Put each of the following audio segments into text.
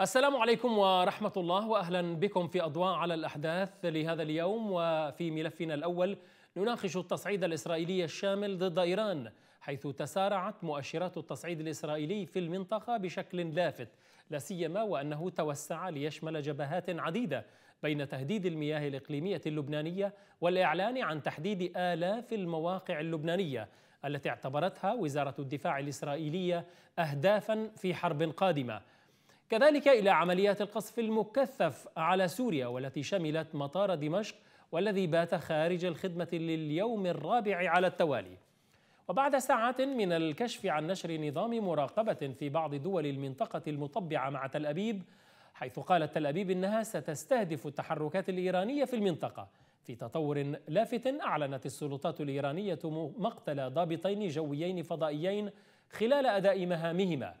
السلام عليكم ورحمة الله وأهلا بكم في أضواء على الأحداث لهذا اليوم وفي ملفنا الأول نناقش التصعيد الإسرائيلي الشامل ضد إيران حيث تسارعت مؤشرات التصعيد الإسرائيلي في المنطقة بشكل لافت لا سيما وأنه توسع ليشمل جبهات عديدة بين تهديد المياه الإقليمية اللبنانية والإعلان عن تحديد آلاف المواقع اللبنانية التي اعتبرتها وزارة الدفاع الإسرائيلية أهدافا في حرب قادمة كذلك إلى عمليات القصف المكثف على سوريا والتي شملت مطار دمشق والذي بات خارج الخدمة لليوم الرابع على التوالي وبعد ساعات من الكشف عن نشر نظام مراقبة في بعض دول المنطقة المطبعة مع تل أبيب حيث قالت تل أبيب إنها ستستهدف التحركات الإيرانية في المنطقة في تطور لافت أعلنت السلطات الإيرانية مقتل ضابطين جويين فضائيين خلال أداء مهامهما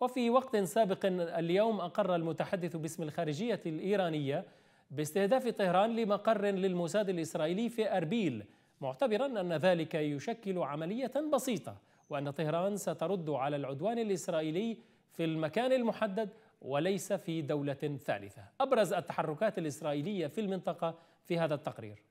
وفي وقت سابق اليوم أقر المتحدث باسم الخارجية الإيرانية باستهداف طهران لمقر للموساد الإسرائيلي في أربيل معتبرا أن ذلك يشكل عملية بسيطة وأن طهران سترد على العدوان الإسرائيلي في المكان المحدد وليس في دولة ثالثة أبرز التحركات الإسرائيلية في المنطقة في هذا التقرير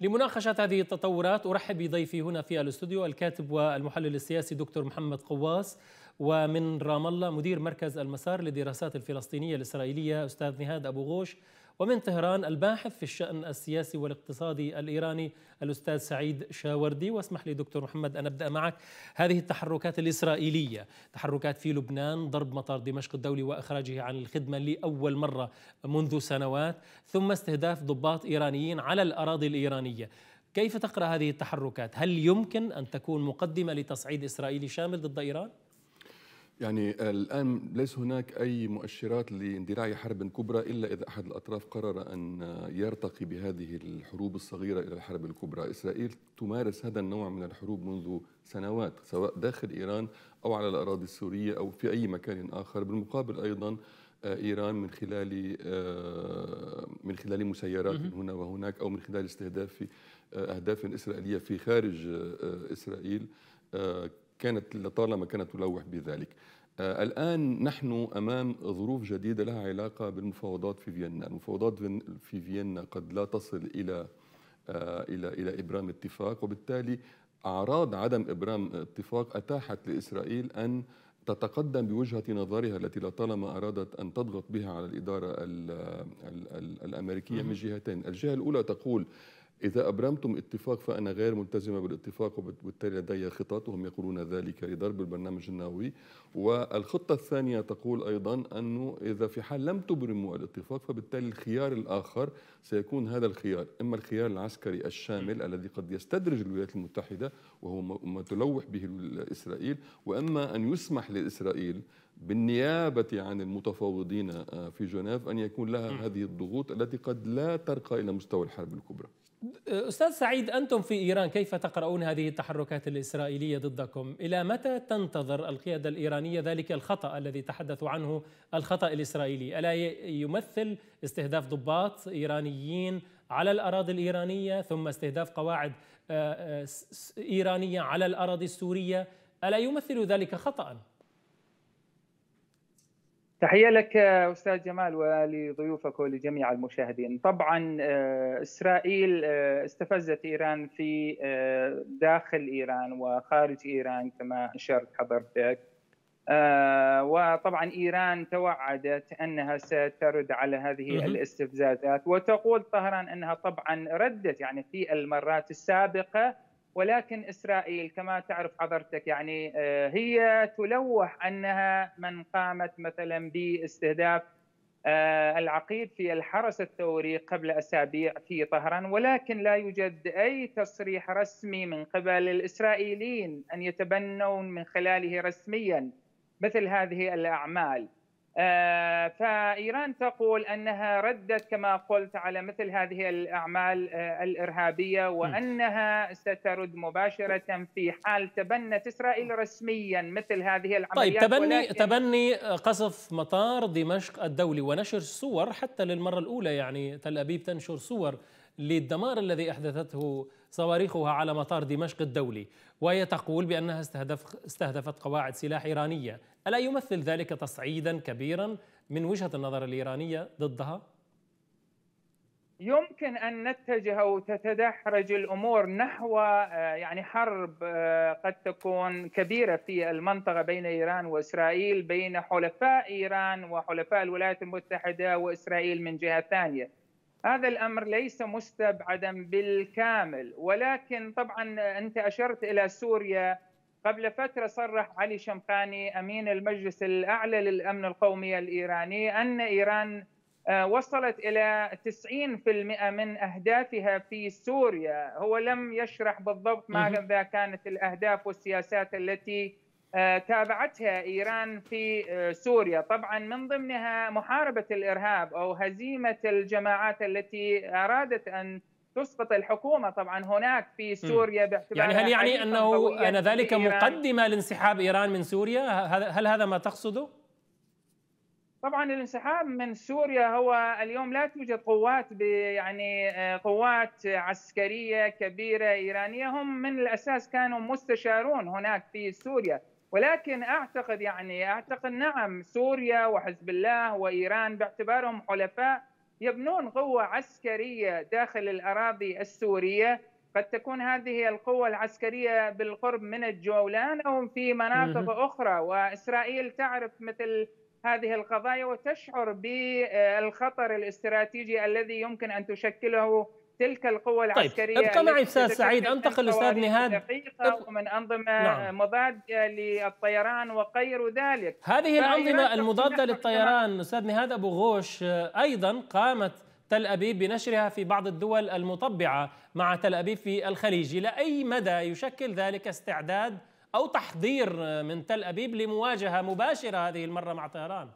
لمناقشة هذه التطورات أرحب بضيفي هنا في الاستوديو الكاتب والمحلل السياسي دكتور محمد قواس ومن رام الله مدير مركز المسار للدراسات الفلسطينية الإسرائيلية أستاذ نهاد أبو غوش ومن طهران الباحث في الشأن السياسي والاقتصادي الإيراني الأستاذ سعيد شاوردي واسمح لي دكتور محمد أن أبدأ معك هذه التحركات الإسرائيلية تحركات في لبنان ضرب مطار دمشق الدولي وإخراجه عن الخدمة لأول مرة منذ سنوات ثم استهداف ضباط إيرانيين على الأراضي الإيرانية كيف تقرأ هذه التحركات؟ هل يمكن أن تكون مقدمة لتصعيد إسرائيلي شامل ضد إيران؟ يعني الآن ليس هناك أي مؤشرات لاندلاع حرب كبرى إلا إذا أحد الأطراف قرر أن يرتقي بهذه الحروب الصغيرة إلى الحرب الكبرى إسرائيل تمارس هذا النوع من الحروب منذ سنوات سواء داخل إيران أو على الأراضي السورية أو في أي مكان آخر بالمقابل أيضا آه، ايران من خلال آه، من خلال مسيرات هنا وهناك او من خلال استهداف آه، اهداف اسرائيليه في خارج اسرائيل كانت لطالما كانت تلوح بذلك آه، الآن نحن أمام ظروف جديدة لها علاقة بالمفاوضات في فيينا المفاوضات في فيينا قد لا تصل إلى آه، إلى إلى إبرام اتفاق وبالتالي أعراض عدم إبرام اتفاق أتاحت لإسرائيل أن تتقدم بوجهة نظرها التي لطالما أرادت أن تضغط بها على الإدارة الأمريكية من جهتين الجهة الأولى تقول إذا أبرمتم اتفاق فأنا غير ملتزمة بالاتفاق وبالتالي لدي خطط وهم يقولون ذلك لضرب البرنامج النووي والخطة الثانية تقول أيضا أنه إذا في حال لم تبرموا الاتفاق فبالتالي الخيار الآخر سيكون هذا الخيار إما الخيار العسكري الشامل الذي قد يستدرج الولايات المتحدة وهو ما تلوح به إسرائيل وإما أن يسمح لإسرائيل بالنيابة عن المتفاوضين آه، في جنيف أن يكون لها هذه الضغوط التي قد لا ترقى إلى مستوى الحرب الكبرى استاذ سعيد انتم في ايران كيف تقرؤون هذه التحركات الاسرائيليه ضدكم؟ الى متى تنتظر القياده الايرانيه ذلك الخطا الذي تحدثوا عنه الخطا الاسرائيلي؟ الا يمثل استهداف ضباط ايرانيين على الاراضي الايرانيه ثم استهداف قواعد آه، آه، ايرانيه على الاراضي السوريه، الا يمثل ذلك خطأ؟ تحية لك أستاذ جمال ولضيوفك ولجميع المشاهدين طبعا آه، إسرائيل آه، استفزت إيران في آه، داخل إيران وخارج إيران كما أشرت حضرتك وطبعا إيران توعدت أنها سترد على هذه الاستفزازات وتقول طهران أنها طبعا ردت يعني في المرات السابقة ولكن اسرائيل كما تعرف حضرتك يعني آه، هي تلوح انها من قامت مثلا باستهداف آه، العقيد في الحرس الثوري قبل اسابيع في طهران ولكن لا يوجد اي تصريح رسمي من قبل الاسرائيليين ان يتبنون من خلاله رسميا مثل هذه الاعمال آه، فايران تقول انها ردت كما قلت على مثل هذه الاعمال آه، الارهابيه وانها سترد مباشره في حال تبنت اسرائيل رسميا مثل هذه العمليات طيب تبني تبني قصف مطار دمشق الدولي ونشر صور حتى للمره الاولى يعني تل ابيب تنشر صور للدمار الذي احدثته صواريخها على مطار دمشق الدولي وهي تقول بأنها استهدف استهدفت قواعد سلاح إيرانية ألا يمثل ذلك تصعيدا كبيرا من وجهة النظر الإيرانية ضدها؟ يمكن ان نتجه او تتدحرج الامور نحو آه، يعني حرب آه، قد تكون كبيره في المنطقه بين ايران واسرائيل بين حلفاء ايران وحلفاء الولايات المتحده واسرائيل من جهه ثانيه. هذا الامر ليس مستبعدا بالكامل ولكن طبعا انت اشرت الى سوريا قبل فتره صرح علي شمخاني امين المجلس الاعلى للامن القومي الايراني ان ايران آه، وصلت الى 90% من اهدافها في سوريا هو لم يشرح بالضبط ماذا كانت الاهداف والسياسات التي آه، تابعتها ايران في آه، سوريا طبعا من ضمنها محاربه الارهاب او هزيمه الجماعات التي ارادت ان تسقط الحكومه طبعا هناك في سوريا باعتبار يعني هل يعني انه ان ذلك مقدمه لانسحاب ايران من سوريا هل هذا ما تقصده طبعا الانسحاب من سوريا هو اليوم لا توجد قوات يعني آه، قوات عسكريه كبيره ايرانيه هم من الاساس كانوا مستشارون هناك في سوريا ولكن اعتقد يعني اعتقد نعم سوريا وحزب الله وايران باعتبارهم حلفاء يبنون قوه عسكريه داخل الاراضي السوريه قد تكون هذه القوه العسكريه بالقرب من الجولان او في مناطق اخرى واسرائيل تعرف مثل هذه القضايا وتشعر بالخطر الاستراتيجي الذي يمكن ان تشكله تلك القوى العسكريه طيب ابقى معي استاذ سعيد انتقل استاذ نهاد دقيقه ومن انظمه نعم. مضاده للطيران وغير ذلك هذه الانظمه المضاده للطيران استاذ نهاد ابو غوش ايضا قامت تل ابيب بنشرها في بعض الدول المطبعه مع تل ابيب في الخليج الى اي مدى يشكل ذلك استعداد او تحضير من تل ابيب لمواجهه مباشره هذه المره مع طيران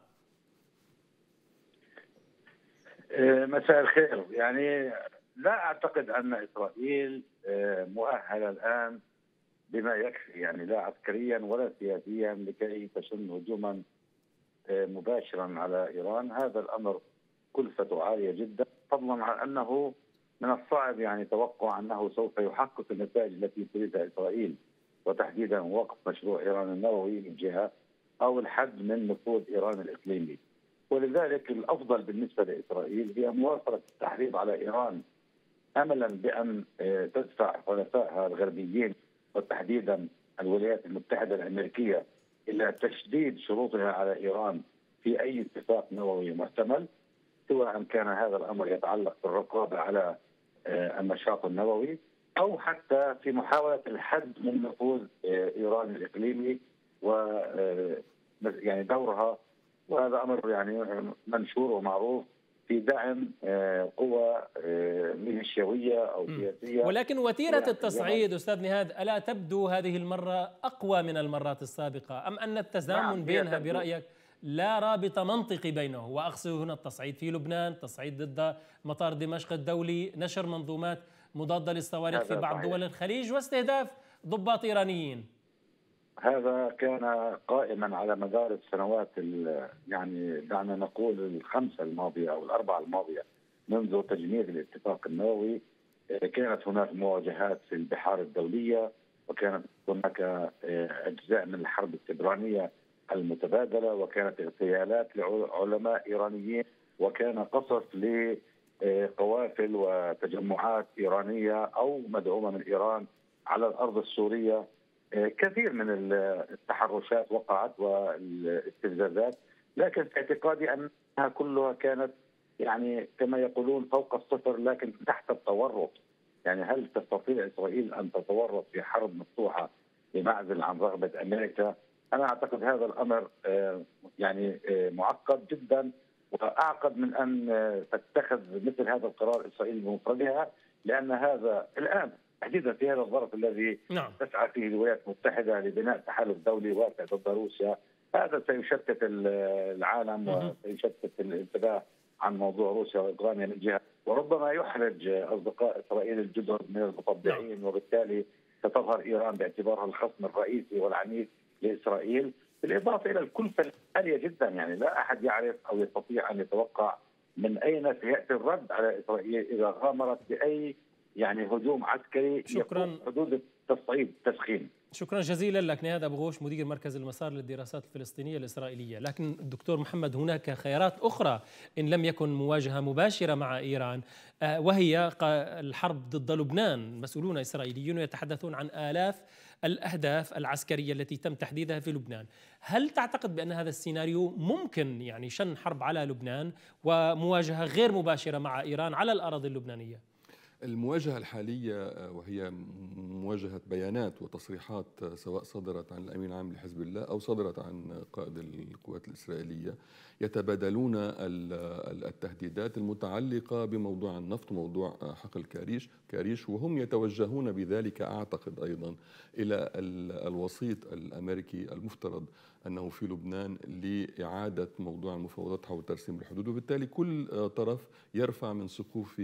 مساء الخير يعني لا اعتقد ان اسرائيل آه، مؤهله الان بما يكفي يعني لا عسكريا ولا سياسيا لكي تشن هجوما آه، مباشرا على ايران هذا الامر كلفته عاليه جدا فضلا عن انه من الصعب يعني توقع انه سوف يحقق النتائج التي تريدها اسرائيل وتحديدا وقف مشروع ايران النووي من جهه او الحد من نفوذ ايران الاقليمي ولذلك الافضل بالنسبه لاسرائيل هي مواصله التحريض على ايران املا بان آه، تدفع حلفائها الغربيين وتحديدا الولايات المتحده الامريكيه الى تشديد شروطها على ايران في اي اتفاق نووي محتمل سواء كان هذا الامر يتعلق بالرقابه على آه، النشاط النووي او حتى في محاوله الحد من نفوذ آه، ايران الاقليمي و يعني دورها وهذا امر يعني منشور ومعروف في دعم آه، قوى آه، ميليشياويه او سياسيه ولكن وتيره التصعيد يعني استاذ نهاد الا تبدو هذه المره اقوى من المرات السابقه ام ان التزامن نعم بينها برايك لا رابط منطقي بينه واقصد هنا التصعيد في لبنان، التصعيد ضد مطار دمشق الدولي، نشر منظومات مضاده للصواريخ في بعض دول الخليج واستهداف ضباط ايرانيين. هذا كان قائما على مدار السنوات يعني دعنا نقول الخمسه الماضيه او الاربعه الماضيه منذ تجميد الاتفاق النووي آه، كانت هناك مواجهات في البحار الدوليه وكانت هناك آه، اجزاء من الحرب السبرانيه المتبادله وكانت اغتيالات لعلماء ايرانيين وكان قصف لقوافل آه، وتجمعات ايرانيه او مدعومه من ايران على الارض السوريه كثير من التحرشات وقعت والاستفزازات لكن في اعتقادي انها كلها كانت يعني كما يقولون فوق الصفر لكن تحت التورط يعني هل تستطيع اسرائيل ان تتورط في حرب مفتوحه بمعزل عن رغبه امريكا؟ انا اعتقد هذا الامر آه، يعني آه، معقد جدا واعقد من ان آه، تتخذ مثل هذا القرار اسرائيل بمفردها لان هذا الان تحديدا في هذا الظرف الذي نعم. تسعى فيه الولايات المتحده لبناء تحالف دولي واسع ضد روسيا هذا سيشتت العالم وسيشتت الانتباه عن موضوع روسيا واوكرانيا من جهه وربما يحرج اصدقاء اسرائيل الجدد من المطبعين نعم. وبالتالي ستظهر ايران باعتبارها الخصم الرئيسي والعنيف لاسرائيل بالاضافه الى الكلفه العاليه جدا يعني لا احد يعرف او يستطيع ان يتوقع من اين سياتي الرد على اسرائيل اذا غامرت باي يعني هجوم عسكري شكرا حدود التصعيد التسخين شكرا جزيلا لك نهاد ابو غوش مدير مركز المسار للدراسات الفلسطينيه الاسرائيليه، لكن الدكتور محمد هناك خيارات اخرى ان لم يكن مواجهه مباشره مع ايران آه، وهي الحرب ضد لبنان، مسؤولون اسرائيليون يتحدثون عن الاف الاهداف العسكريه التي تم تحديدها في لبنان، هل تعتقد بان هذا السيناريو ممكن يعني شن حرب على لبنان ومواجهه غير مباشره مع ايران على الاراضي اللبنانيه؟ المواجهة الحالية آه، وهي مواجهة بيانات وتصريحات آه، سواء صدرت عن الأمين العام لحزب الله أو صدرت عن آه، قائد القوات الإسرائيلية يتبادلون التهديدات المتعلقة بموضوع النفط وموضوع حقل كاريش كاريش وهم يتوجهون بذلك أعتقد أيضا إلى الوسيط الأمريكي المفترض أنه في لبنان لإعادة موضوع المفاوضات حول ترسيم الحدود وبالتالي كل طرف يرفع من سقوف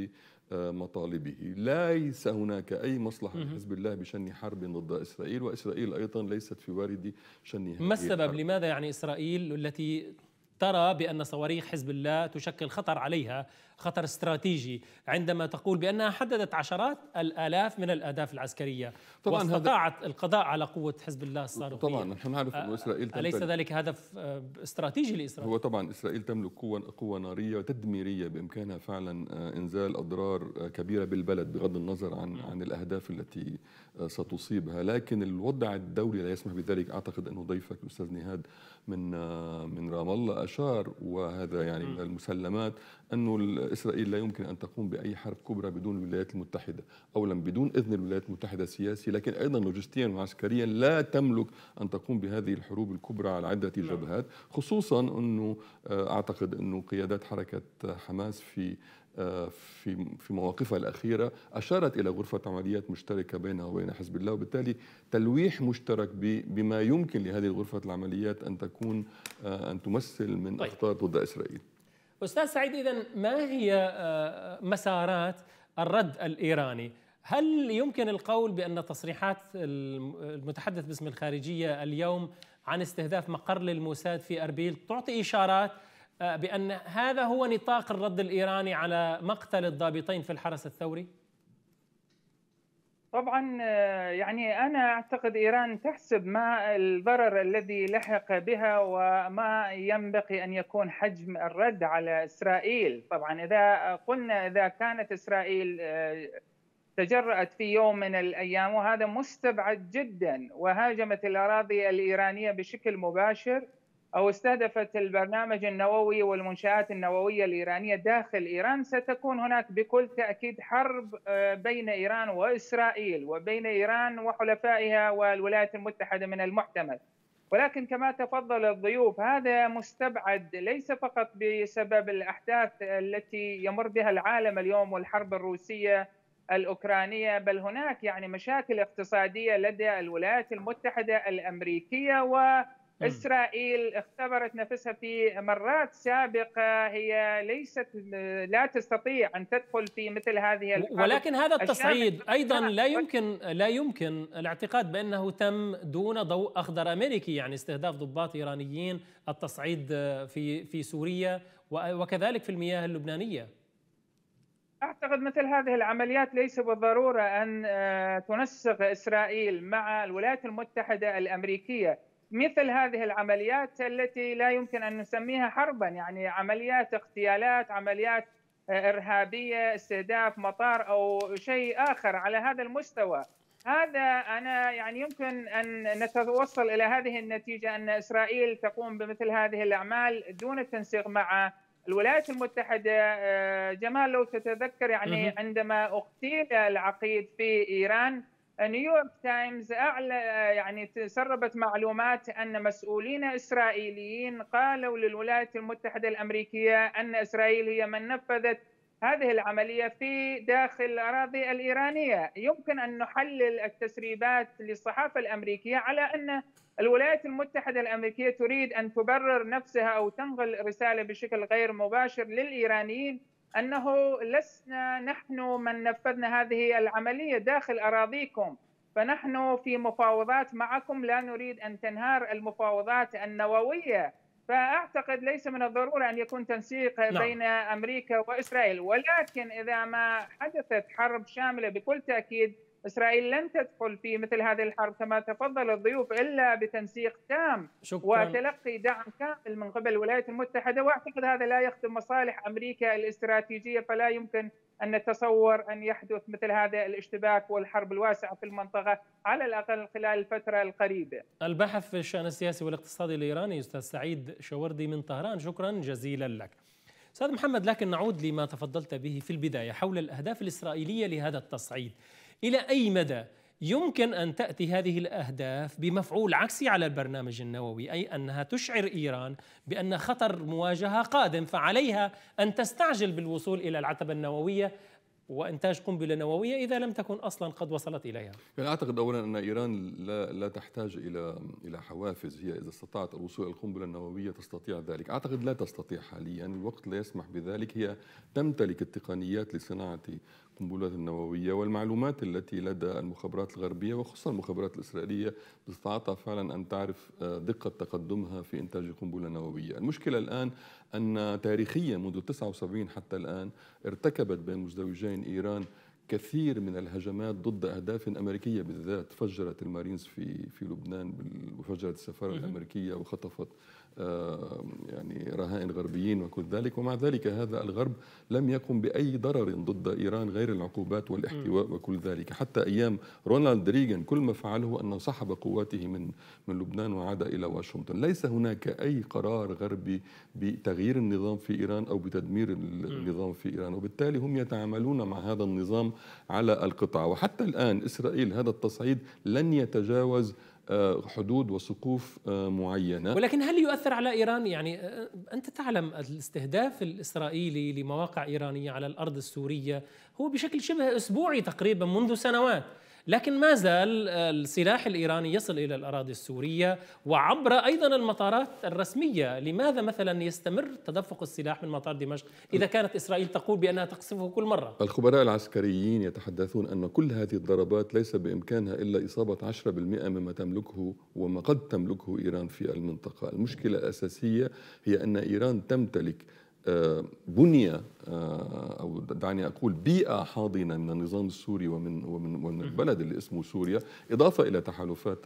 مطالبه ليس هناك أي مصلحة لحزب الله بشن حرب ضد إسرائيل وإسرائيل أيضا ليست في وارد شنها ما السبب الحرب. لماذا يعني إسرائيل التي ترى بأن صواريخ حزب الله تشكل خطر عليها خطر استراتيجي عندما تقول بأنها حددت عشرات الآلاف من الأهداف العسكرية طبعا واستطاعت القضاء على قوة حزب الله الصاروخية طبعا نحن نعرف أن آه، إسرائيل أليس ذلك هدف آه، استراتيجي لإسرائيل؟ هو طبعا إسرائيل تملك قوة قوة نارية تدميرية بإمكانها فعلا آه، إنزال أضرار كبيرة بالبلد بغض النظر عن نعم. عن الأهداف التي ستصيبها لكن الوضع الدولي لا يسمح بذلك أعتقد أنه ضيفك الأستاذ نهاد من من رام الله أشار وهذا يعني من المسلمات أنه إسرائيل لا يمكن أن تقوم بأي حرب كبرى بدون الولايات المتحدة أولا بدون إذن الولايات المتحدة سياسي لكن أيضا لوجستيا وعسكريا لا تملك أن تقوم بهذه الحروب الكبرى على عدة نعم. جبهات خصوصا أنه آه، أعتقد أنه قيادات حركة آه، حماس في آه، في في مواقفها الاخيره اشارت الى غرفه عمليات مشتركه بينها وبين حزب الله وبالتالي تلويح مشترك بما يمكن لهذه غرفه العمليات ان تكون ان تمثل من طيب. اخطار ضد اسرائيل أستاذ سعيد إذا ما هي آه، مسارات الرد الإيراني هل يمكن القول بأن تصريحات المتحدث باسم الخارجية اليوم عن استهداف مقر للموساد في أربيل تعطي إشارات آه، بأن هذا هو نطاق الرد الإيراني على مقتل الضابطين في الحرس الثوري؟ طبعا آه، يعني انا اعتقد ايران تحسب ما الضرر الذي لحق بها وما ينبغي ان يكون حجم الرد على اسرائيل، طبعا اذا قلنا اذا كانت اسرائيل آه، تجرأت في يوم من الايام وهذا مستبعد جدا وهاجمت الاراضي الايرانيه بشكل مباشر أو استهدفت البرنامج النووي والمنشآت النووية الإيرانية داخل إيران ستكون هناك بكل تأكيد حرب آه، بين إيران وإسرائيل وبين إيران وحلفائها والولايات المتحدة من المحتمل ولكن كما تفضل الضيوف هذا مستبعد ليس فقط بسبب الأحداث التي يمر بها العالم اليوم والحرب الروسية الأوكرانية بل هناك يعني مشاكل اقتصادية لدى الولايات المتحدة الأمريكية و إسرائيل اختبرت نفسها في مرات سابقة هي ليست لا تستطيع أن تدخل في مثل هذه ولكن هذا التصعيد أيضا لا يمكن لا يمكن الاعتقاد بأنه تم دون ضوء أخضر أمريكي يعني استهداف ضباط إيرانيين التصعيد في في سوريا وكذلك في المياه اللبنانية اعتقد مثل هذه العمليات ليس بالضروره ان آه، تنسق اسرائيل مع الولايات المتحده الامريكيه مثل هذه العمليات التي لا يمكن ان نسميها حربا يعني عمليات اغتيالات عمليات آه، ارهابيه استهداف مطار او شيء اخر على هذا المستوى هذا انا يعني يمكن ان نتوصل الى هذه النتيجه ان اسرائيل تقوم بمثل هذه الاعمال دون التنسيق مع الولايات المتحده آه، جمال لو تتذكر يعني عندما اغتيل العقيد في ايران نيويورك تايمز أعلى يعني تسربت معلومات أن مسؤولين إسرائيليين قالوا للولايات المتحدة الأمريكية أن إسرائيل هي من نفذت هذه العملية في داخل الأراضي الإيرانية يمكن أن نحلل التسريبات للصحافة الأمريكية على أن الولايات المتحدة الأمريكية تريد أن تبرر نفسها أو تنقل رسالة بشكل غير مباشر للإيرانيين انه لسنا نحن من نفذنا هذه العمليه داخل اراضيكم فنحن في مفاوضات معكم لا نريد ان تنهار المفاوضات النوويه فاعتقد ليس من الضروره ان يكون تنسيق نعم. بين امريكا واسرائيل ولكن اذا ما حدثت حرب شامله بكل تاكيد إسرائيل لن تدخل في مثل هذه الحرب كما تفضل الضيوف إلا بتنسيق تام شكرا. وتلقي دعم كامل من قبل الولايات المتحدة وأعتقد هذا لا يخدم مصالح أمريكا الاستراتيجية فلا يمكن أن نتصور أن يحدث مثل هذا الاشتباك والحرب الواسعة في المنطقة على الأقل خلال الفترة القريبة الباحث في الشأن السياسي والاقتصادي الإيراني أستاذ سعيد شوردي من طهران شكرا جزيلا لك استاذ محمد لكن نعود لما تفضلت به في البدايه حول الاهداف الاسرائيليه لهذا التصعيد إلى أي مدى يمكن أن تأتي هذه الأهداف بمفعول عكسي على البرنامج النووي أي أنها تشعر إيران بأن خطر مواجهة قادم فعليها أن تستعجل بالوصول إلى العتبة النووية وانتاج قنبله نوويه اذا لم تكن اصلا قد وصلت اليها. يعني اعتقد اولا ان ايران لا لا تحتاج الى الى حوافز هي اذا استطاعت الوصول الى القنبله النوويه تستطيع ذلك، اعتقد لا تستطيع حاليا الوقت لا يسمح بذلك هي تمتلك التقنيات لصناعه القنبلات النووية والمعلومات التي لدى المخابرات الغربية وخصوصا المخابرات الإسرائيلية تستطيع فعلا أن تعرف آه، دقة تقدمها في إنتاج قنبلة نووية المشكلة الآن أن تاريخيا منذ 79 حتى الآن ارتكبت بين مزدوجين إيران كثير من الهجمات ضد اهداف امريكيه بالذات فجرت المارينز في في لبنان وفجرت السفاره الامريكيه وخطفت يعني رهائن غربيين وكل ذلك ومع ذلك هذا الغرب لم يقم بأي ضرر ضد إيران غير العقوبات والاحتواء وكل ذلك حتى أيام رونالد ريغان كل ما فعله أنه سحب قواته من من لبنان وعاد إلى واشنطن ليس هناك أي قرار غربي بتغيير النظام في إيران أو بتدمير النظام في إيران وبالتالي هم يتعاملون مع هذا النظام على القطاع وحتى الآن إسرائيل هذا التصعيد لن يتجاوز آه، حدود وسقوف آه، معينه ولكن هل يؤثر على ايران يعني آه، انت تعلم الاستهداف الاسرائيلي لمواقع ايرانيه على الارض السوريه هو بشكل شبه اسبوعي تقريبا منذ سنوات لكن ما زال السلاح الإيراني يصل إلى الأراضي السورية وعبر أيضا المطارات الرسمية لماذا مثلا يستمر تدفق السلاح من مطار دمشق إذا كانت إسرائيل تقول بأنها تقصفه كل مرة الخبراء العسكريين يتحدثون أن كل هذه الضربات ليس بإمكانها إلا إصابة 10% مما تملكه وما قد تملكه إيران في المنطقة المشكلة الأساسية هي أن إيران تمتلك آه، بني آه، او دعني اقول بيئه حاضنه من النظام السوري ومن ومن ومن البلد اللي اسمه سوريا اضافه الى تحالفات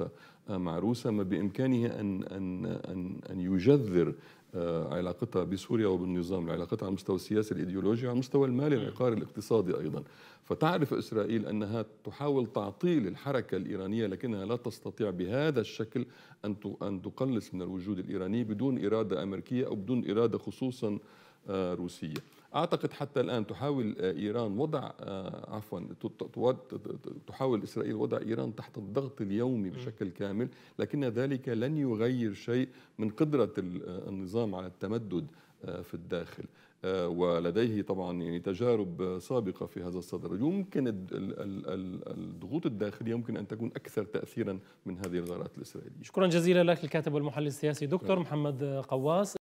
مع روسيا ما بامكانه ان ان ان ان يجذر آه، علاقتها بسوريا وبالنظام علاقتها على المستوى السياسي الإيديولوجي وعلى المستوى المالي العقاري الاقتصادي أيضا فتعرف إسرائيل أنها تحاول تعطيل الحركة الإيرانية لكنها لا تستطيع بهذا الشكل أن أن تقلص من الوجود الإيراني بدون إرادة أمريكية أو بدون إرادة خصوصا روسية أعتقد حتى الآن تحاول آه، إيران وضع آه، عفوا تحاول إسرائيل وضع إيران تحت الضغط اليومي بشكل كامل لكن ذلك لن يغير شيء من قدرة آه، النظام على التمدد في الداخل ولديه طبعا يعني تجارب سابقة في هذا الصدد يمكن الضغوط الداخلية يمكن أن تكون أكثر تأثيرا من هذه الغارات الإسرائيلية شكرا جزيلا لك الكاتب والمحلل السياسي دكتور محمد قواس